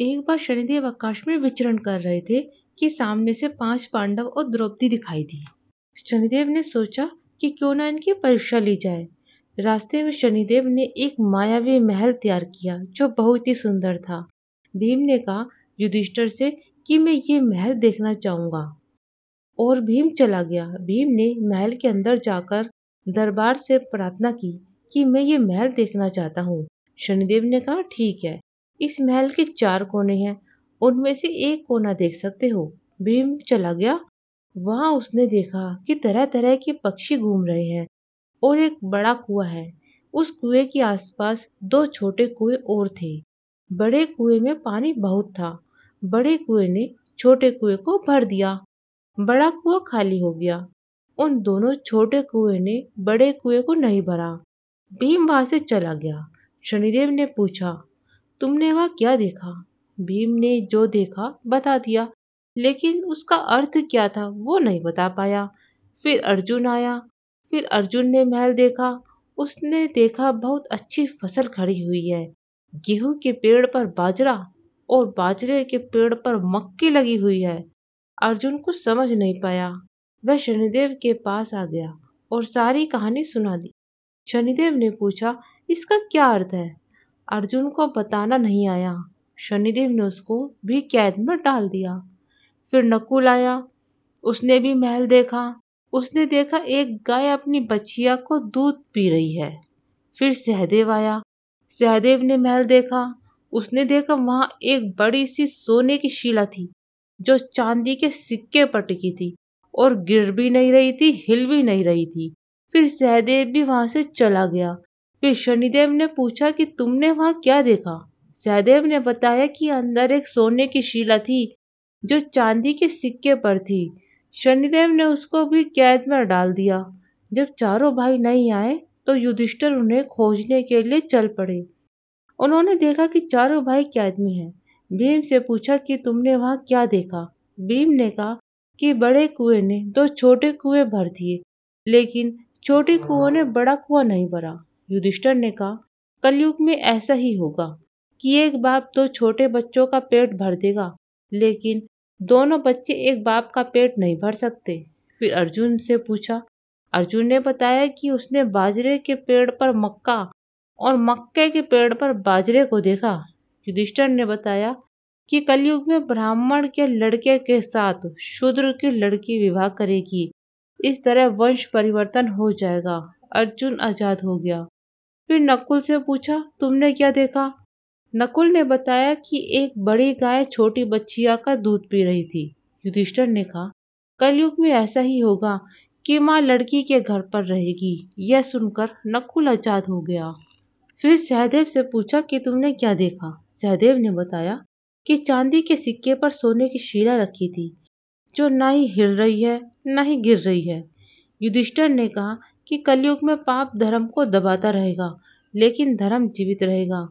एक बार शनिदेव आकाश में विचरण कर रहे थे कि सामने से पांच पांडव और द्रौपदी दिखाई दी शनिदेव ने सोचा कि क्यों ना इनकी परीक्षा ली जाए रास्ते में शनिदेव ने एक मायावी महल तैयार किया जो बहुत ही सुंदर था भीम ने कहा युधिष्ठर से कि मैं ये महल देखना चाहूँगा और भीम चला गया भीम ने महल के अंदर जाकर दरबार से प्रार्थना की कि मैं ये महल देखना चाहता हूँ शनिदेव ने कहा ठीक है इस महल के चार कोने हैं उनमें से एक कोना देख सकते हो भीम चला गया वहां उसने देखा कि तरह तरह के पक्षी घूम रहे हैं और एक बड़ा कुआ है उस कुएं के आसपास दो छोटे कुएं और थे बड़े कुएं में पानी बहुत था बड़े कुएं ने छोटे कुएं को भर दिया बड़ा कुआ खाली हो गया उन दोनों छोटे कुएं ने बड़े कुएं को नहीं भरा भीम वहां से चला गया शनिदेव ने पूछा तुमने वह क्या देखा भीम ने जो देखा बता दिया लेकिन उसका अर्थ क्या था वो नहीं बता पाया फिर अर्जुन आया फिर अर्जुन ने महल देखा उसने देखा बहुत अच्छी फसल खड़ी हुई है गेहूं के पेड़ पर बाजरा और बाजरे के पेड़ पर मक्की लगी हुई है अर्जुन कुछ समझ नहीं पाया वह शनिदेव के पास आ गया और सारी कहानी सुना दी शनिदेव ने पूछा इसका क्या अर्थ है अर्जुन को बताना नहीं आया शनिदेव ने उसको भी कैद में डाल दिया फिर नकुल आया उसने भी महल देखा उसने देखा एक गाय अपनी बछिया को दूध पी रही है फिर सहदेव आया सहदेव ने महल देखा उसने देखा वहाँ एक बड़ी सी सोने की शिला थी जो चांदी के सिक्के पर थी और गिर भी नहीं रही थी हिल भी नहीं रही थी फिर सहदेव भी वहाँ से चला गया फिर शनिदेव ने पूछा कि तुमने वहां क्या देखा सहदेव ने बताया कि अंदर एक सोने की शिला थी जो चांदी के सिक्के पर थी शनिदेव ने उसको भी कैद में डाल दिया जब चारों भाई नहीं आए तो युधिष्ठर उन्हें खोजने के लिए चल पड़े उन्होंने देखा कि चारों भाई कैद में हैं भीम से पूछा कि तुमने वहाँ क्या देखा भीम ने कहा कि बड़े कुएं ने दो छोटे कुएं भर दिए लेकिन छोटे कुओं ने बड़ा कुआं नहीं भरा युधिष्ठर ने कहा कलयुग में ऐसा ही होगा कि एक बाप दो छोटे बच्चों का पेट भर देगा लेकिन दोनों बच्चे एक बाप का पेट नहीं भर सकते फिर अर्जुन से पूछा अर्जुन ने बताया कि उसने बाजरे के पेड़ पर मक्का और मक्के के पेड़ पर बाजरे को देखा युधिष्ठर ने बताया कि कलयुग में ब्राह्मण के लड़के के साथ शूद्र की लड़की विवाह करेगी इस तरह वंश परिवर्तन हो जाएगा अर्जुन आजाद हो गया फिर नकुल से पूछा तुमने क्या देखा नकुल ने बताया कि एक बड़ी गाय छोटी बच्चिया का दूध पी रही थी युधिष्ठर ने कहा कलयुग में ऐसा ही होगा कि माँ लड़की के घर पर रहेगी यह सुनकर नकुल आजाद हो गया फिर सहदेव से पूछा कि तुमने क्या देखा सहदेव ने बताया कि चांदी के सिक्के पर सोने की शीला रखी थी जो ना ही हिल रही है ना ही गिर रही है युधिष्ठर ने कहा कि कलयुग में पाप धर्म को दबाता रहेगा लेकिन धर्म जीवित रहेगा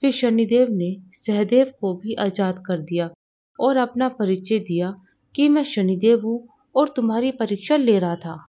फिर शनिदेव ने सहदेव को भी आज़ाद कर दिया और अपना परिचय दिया कि मैं शनिदेव हूँ और तुम्हारी परीक्षा ले रहा था